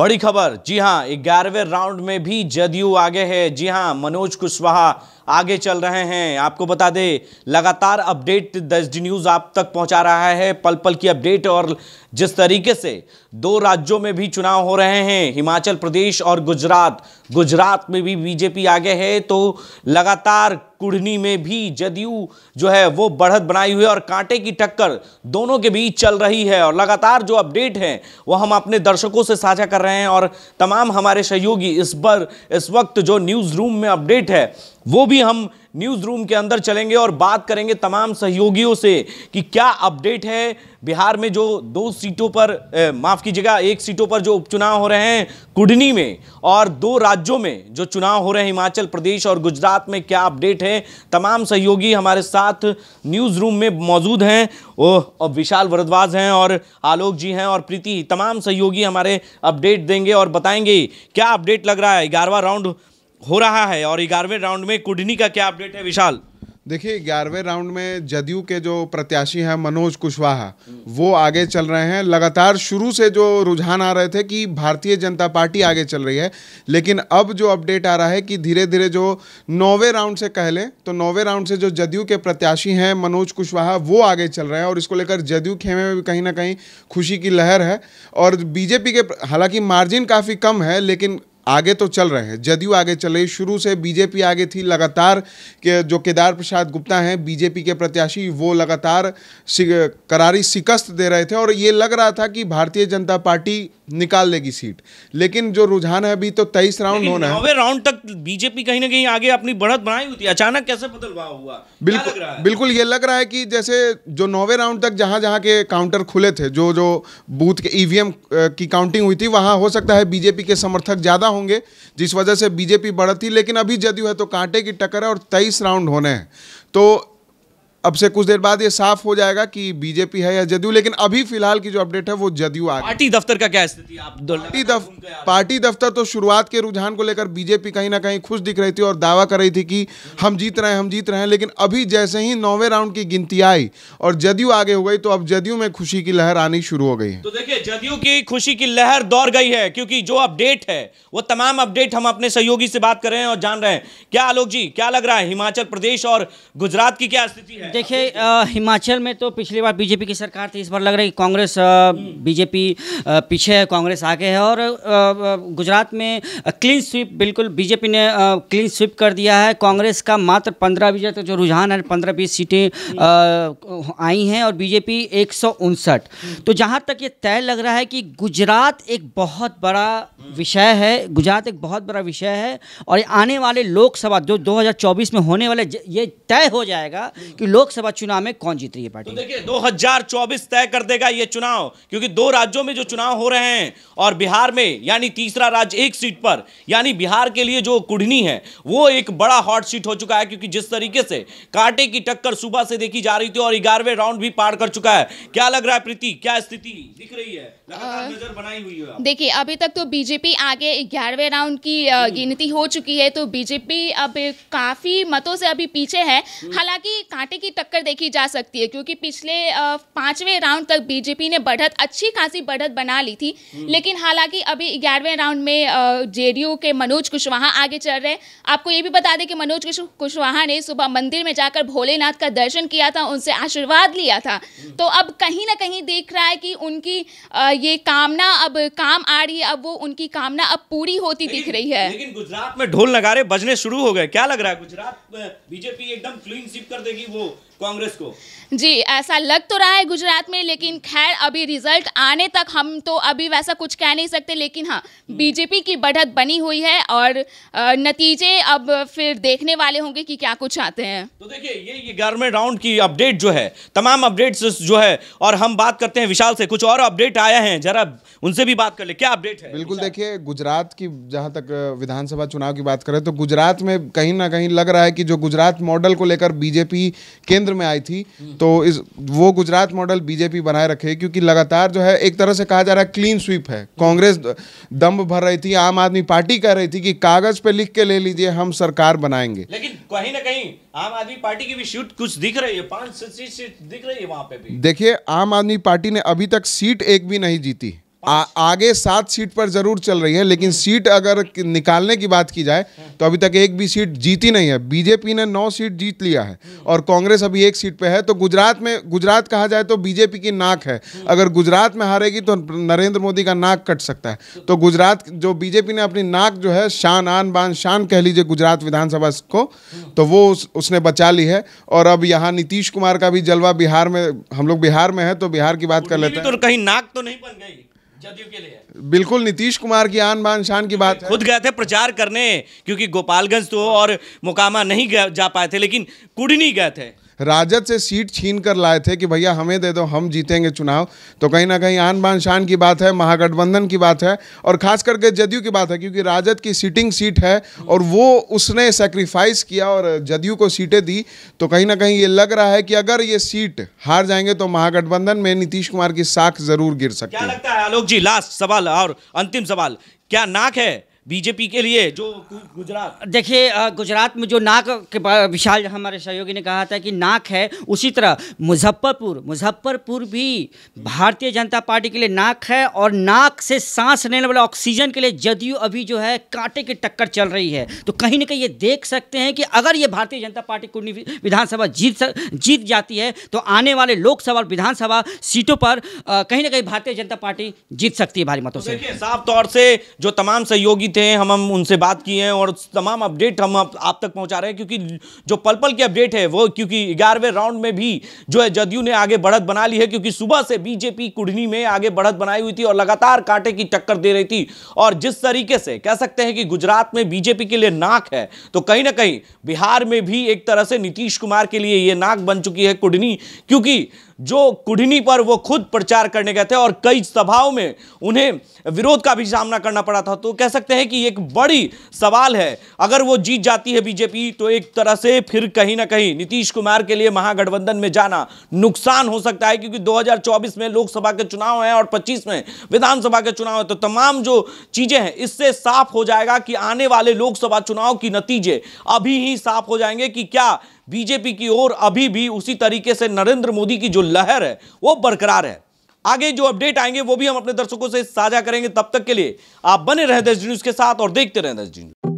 बड़ी खबर जी हां ग्यारहवें राउंड में भी जदयू आगे है जी हां मनोज कुशवाहा आगे चल रहे हैं आपको बता दें लगातार अपडेट द न्यूज़ आप तक पहुंचा रहा है पल पल की अपडेट और जिस तरीके से दो राज्यों में भी चुनाव हो रहे हैं हिमाचल प्रदेश और गुजरात गुजरात में भी बीजेपी आगे है तो लगातार कुढ़नी में भी जदयू जो है वो बढ़त बनाई हुई है और कांटे की टक्कर दोनों के बीच चल रही है और लगातार जो अपडेट हैं वो हम अपने दर्शकों से साझा कर रहे हैं और तमाम हमारे सहयोगी इस पर इस वक्त जो न्यूज़ रूम में अपडेट है वो भी हम न्यूज रूम के अंदर चलेंगे और बात करेंगे तमाम सहयोगियों से कि क्या अपडेट है बिहार में जो दो सीटों पर माफ कीजिएगा एक सीटों पर जो उपचुनाव हो रहे हैं कुडनी में और दो राज्यों में जो चुनाव हो रहे हैं हिमाचल प्रदेश और गुजरात में क्या अपडेट है तमाम सहयोगी हमारे साथ न्यूज रूम में मौजूद हैं ओह विशाल भरद्वाज हैं और आलोक जी हैं और प्रीति तमाम सहयोगी हमारे अपडेट देंगे और बताएंगे क्या अपडेट लग रहा है ग्यारहवा राउंड हो रहा है और ग्यारहवें राउंड में कुडनी का क्या अपडेट है विशाल देखिए ग्यारहवें राउंड में जदयू के जो प्रत्याशी हैं मनोज कुशवाहा वो आगे चल रहे हैं लगातार शुरू से जो रुझान आ रहे थे कि भारतीय जनता पार्टी आगे चल रही है लेकिन अब जो अपडेट आ रहा है कि धीरे धीरे जो नौवे राउंड से कह लें तो नौवे राउंड से जो जदयू के प्रत्याशी हैं मनोज कुशवाहा वो आगे चल रहे हैं और इसको लेकर जदयू खेमे में भी कहीं ना कहीं खुशी की लहर है और बीजेपी के हालांकि मार्जिन काफ़ी कम है लेकिन आगे तो चल रहे हैं जदयू आगे चल रही शुरू से बीजेपी आगे थी लगातार के जो केदार प्रसाद गुप्ता हैं बीजेपी के प्रत्याशी वो लगातार करारी शिकस्त दे रहे थे और ये लग रहा था कि भारतीय जनता पार्टी निकाल लेगी सीट लेकिन जो रुझान है अभी तो तेईस राउंड होना है राउंड तक बीजेपी कहीं ना कहीं आगे अपनी बढ़त बनाई हुई थी अचानक कैसे बदलवा हुआ बिल्कुल बिल्कुल ये लग रहा है कि जैसे जो नौवे राउंड तक जहां जहाँ के काउंटर खुले थे जो जो बूथ के ईवीएम e की काउंटिंग हुई थी वहां हो सकता है बीजेपी के समर्थक ज़्यादा होंगे जिस वजह से बीजेपी बढ़ती लेकिन अभी जदयू है तो कांटे की टक्कर है और तेईस राउंड होने हैं तो अब से कुछ देर बाद ये साफ हो जाएगा कि बीजेपी है या जदयू लेकिन अभी फिलहाल की जो अपडेट है वो जदयू आ पार्टी दफ्तर का क्या स्थिति आप पार्टी दफ, पार्टी दफ्तर तो शुरुआत के रुझान को लेकर बीजेपी कहीं ना कहीं खुश दिख रही थी और दावा कर रही थी कि हम जीत रहे हैं हम जीत रहे हैं लेकिन अभी जैसे ही नौवे राउंड की गिनती आई और जदयू आगे हो गई तो अब जदयू में खुशी की लहर आनी शुरू हो गई है तो देखिये जदयू की खुशी की लहर दौड़ गई है क्योंकि जो अपडेट है वो तमाम अपडेट हम अपने सहयोगी से बात कर रहे हैं और जान रहे हैं क्या आलोक जी क्या लग रहा है हिमाचल प्रदेश और गुजरात की क्या स्थिति है देखिए हिमाचल में तो पिछली बार बीजेपी की सरकार थी इस बार लग रही है कि कांग्रेस बीजेपी पीछे है कांग्रेस आगे है और गुजरात में क्लीन स्वीप बिल्कुल बीजेपी ने क्लीन स्वीप कर दिया है कांग्रेस का मात्र पंद्रह बीजेपी तो जो रुझान है पंद्रह बीस सीटें आई हैं और बीजेपी एक तो जहाँ तक ये तय लग रहा है कि गुजरात एक बहुत बड़ा विषय है गुजरात एक बहुत बड़ा विषय है और आने वाले लोकसभा जो दो में होने वाले ये तय हो जाएगा कि लोग लोकसभा चुनाव में कौन जीत रही है पार्टी तो देखिए 2024 तय कर देगा ये चुनाव क्योंकि दो राज्यों में जो चुनाव हो रहे हैं और बिहार में यानी तीसरा राज्य एक सीट पर यानी बिहार के लिए जो कुढ़नी है वो एक बड़ा हॉट सीट हो चुका है क्योंकि जिस तरीके से कांटे की टक्कर सुबह से देखी जा रही थी और ग्यारहवें राउंड भी पार कर चुका है क्या लग रहा है प्रीति क्या स्थिति दिख रही है है देखिए अभी तक तो बीजेपी आगे ग्यारहवें राउंड की हम्म। गिनती हो चुकी है तो बीजेपी अब काफी मतों से अभी पीछे है हम्म। हालांकि कांटे की की टक्कर देखी जा सकती है क्योंकि पिछले पांचवें राउंड तक बीजेपी ने बढ़त अच्छी खासी बढ़त बना ली थी हम्म। लेकिन हालांकि अभी ग्यारहवें राउंड में जेडीयू के मनोज कुशवाहा आगे चल रहे हैं आपको ये भी बता दें कि मनोज कुशवाहा ने सुबह मंदिर में जाकर भोलेनाथ का दर्शन किया था उनसे आशीर्वाद लिया था हम्म। तो अब कहीं ना कहीं देख रहा है कि उनकी ये कामना अब काम आ रही है अब वो उनकी कामना अब पूरी होती दिख रही है लेकिन गुजरात में ढोल नगारे बजने शुरू हो गए क्या लग रहा है गुजरात बीजेपी एकदम क्लीन सिप कर देगी वो कांग्रेस को जी ऐसा लग तो रहा है गुजरात में लेकिन खैर अभी रिजल्ट आने तक हम तो अभी वैसा कुछ कह नहीं सकते लेकिन हाँ हम्म। बीजेपी की बढ़त बनी हुई है और नतीजे अब फिर देखने वाले होंगे कि क्या कुछ आते हैं तो देखिए ये ये ग्यारहवें राउंड की अपडेट जो है तमाम अपडेट्स जो है और हम बात करते हैं विशाल से कुछ और अपडेट आए हैं जरा उनसे भी बात कर ले क्या अपडेट है बिल्कुल देखिए गुजरात की जहाँ तक विधानसभा चुनाव की बात करें तो गुजरात में कहीं ना कहीं लग रहा है कि जो गुजरात मॉडल को लेकर बीजेपी केंद्र में आई थी तो इस वो गुजरात मॉडल बीजेपी बनाए रखे क्योंकि लगातार जो है एक तरह से कहा जा रहा है क्लीन स्वीप है कांग्रेस दम भर रही थी आम आदमी पार्टी कह रही थी कि कागज पे लिख के ले लीजिए हम सरकार बनाएंगे लेकिन कहीं ना कहीं आम आदमी पार्टी की भी शूट कुछ दिख रही है पांच सीट दिख रही है वहां पे देखिये आम आदमी पार्टी ने अभी तक सीट एक भी नहीं जीती आ, आगे सात सीट पर जरूर चल रही है लेकिन सीट अगर निकालने की बात की जाए तो अभी तक एक भी सीट जीती नहीं है बीजेपी ने नौ सीट जीत लिया है और कांग्रेस अभी एक सीट पे है तो गुजरात में गुजरात कहा जाए तो बीजेपी की नाक है अगर गुजरात में हारेगी तो नरेंद्र मोदी का नाक कट सकता है तो गुजरात जो बीजेपी ने अपनी नाक जो है शान आन बान शान कह लीजिए गुजरात विधानसभा को तो वो उस, उसने बचा ली है और अब यहाँ नीतीश कुमार का भी जलवा बिहार में हम लोग बिहार में है तो बिहार की बात कर लेते हैं तो कहीं नाक तो नहीं बन गई बिल्कुल नीतीश कुमार की आन बान शान की बात खुद गए थे प्रचार करने क्योंकि गोपालगंज तो और मोकामा नहीं जा पाए थे लेकिन कुडनी गए थे राजद से सीट छीन कर लाए थे कि भैया हमें दे दो हम जीतेंगे चुनाव तो कहीं ना कहीं आन बान शान की बात है महागठबंधन की बात है और खास करके जदयू की बात है क्योंकि राजद की सीटिंग सीट है और वो उसने सेक्रीफाइस किया और जदयू को सीटें दी तो कहीं ना कहीं ये लग रहा है कि अगर ये सीट हार जाएंगे तो महागठबंधन में नीतीश कुमार की साख जरूर गिर सकती है है आलोक जी लास्ट सवाल और अंतिम सवाल क्या नाक है बीजेपी के लिए जो गुजरात देखिए गुजरात में जो नाक के विशाल हमारे सहयोगी ने कहा था कि नाक है उसी तरह मुजफ्फरपुर मुजफ्फरपुर भी भारतीय जनता पार्टी के लिए नाक है और नाक से सांस लेने वाले ऑक्सीजन के लिए जदयू अभी जो है कांटे की टक्कर चल रही है तो कहीं ना कहीं ये देख सकते हैं कि अगर ये भारतीय जनता पार्टी कुंडी विधानसभा जीत जीत जाती है तो आने वाले लोकसभा और विधानसभा सीटों पर कहीं ना कहीं भारतीय जनता पार्टी जीत सकती है भारी मतों तो से साफ तौर से जो तमाम सहयोगी थे हम हम उनसे बात किए हैं और तमाम अपडेट हम आप, आप तक पहुंचा रहे हैं क्योंकि जो पल पल की अपडेट है वो क्योंकि ग्यारहवें राउंड में भी जो है जदयू ने आगे बढ़त बना ली है क्योंकि सुबह से बीजेपी कुढ़नी में आगे बढ़त बनाई हुई थी और लगातार कांटे की टक्कर दे रही थी और जिस तरीके से कह सकते हैं कि गुजरात में बीजेपी के लिए नाक है तो कहीं ना कहीं बिहार में भी एक तरह से नीतीश कुमार के लिए ये नाक बन चुकी है कुढ़नी क्योंकि जो कुढ़नी पर वो खुद प्रचार करने गए थे और कई सभाओं में उन्हें विरोध का भी सामना करना पड़ा था तो कह सकते हैं हैं कि एक बड़ी सवाल है अगर वो जीत जाती है बीजेपी तो एक तरह से फिर कहीं ना कहीं नीतीश कुमार के लिए महागठबंधन में जाना नुकसान हो सकता है क्योंकि 2024 में लोकसभा के चुनाव हैं और 25 में विधानसभा के चुनाव है तो तमाम जो चीजें हैं इससे साफ हो जाएगा कि आने वाले लोकसभा चुनाव की नतीजे अभी ही साफ हो जाएंगे कि क्या बीजेपी की ओर अभी भी उसी तरीके से नरेंद्र मोदी की जो लहर है वो बरकरार है आगे जो अपडेट आएंगे वो भी हम अपने दर्शकों से साझा करेंगे तब तक के लिए आप बने रहे दस न्यूज के साथ और देखते रहे दस न्यूज